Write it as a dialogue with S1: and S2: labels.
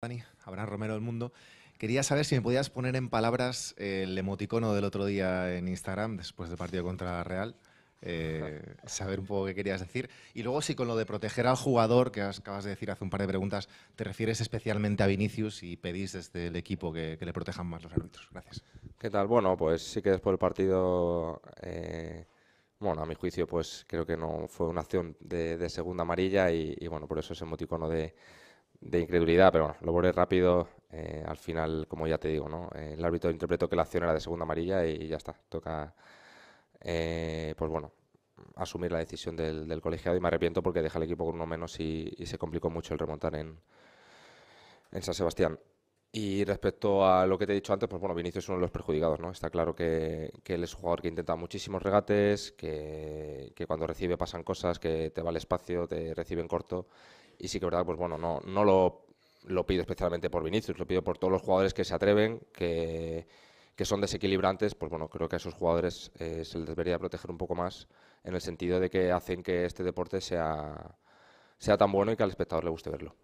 S1: Dani, Abraham Romero del Mundo. Quería saber si me podías poner en palabras eh, el emoticono del otro día en Instagram, después del partido contra Real. Eh, saber un poco qué querías decir. Y luego, si con lo de proteger al jugador, que acabas de decir hace un par de preguntas, te refieres especialmente a Vinicius y pedís desde el equipo que, le protejan más los árbitros. Gracias. ¿Qué tal?
S2: Bueno, pues sí que después del partido. Eh, bueno, a mi juicio, pues creo que no fue una acción de, segunda amarilla y, y bueno, por eso ese emoticono de, de incredulidad, pero bueno, lo borré rápido. Eh, al final, como ya te digo, ¿no? Eh, el árbitro interpretó que la acción era de segunda amarilla y ya está. Toca, eh, pues bueno, asumir la decisión del, colegiado y me arrepiento porque deja el equipo con uno menos y, se complicó mucho el remontar en San Sebastián. Y respecto a lo que te he dicho antes, pues bueno, Vinicius es uno de los perjudicados, ¿no? Está claro que, él es un jugador que intenta muchísimos regates, que, cuando recibe pasan cosas, que te va el espacio, te reciben corto. Y sí que es verdad, pues bueno, no, lo, pido especialmente por Vinicius, lo pido por todos los jugadores que se atreven, que, son desequilibrantes, pues bueno, creo que a esos jugadores eh, se les debería proteger un poco más en el sentido de que hacen que este deporte sea, sea tan bueno y que al espectador le guste verlo.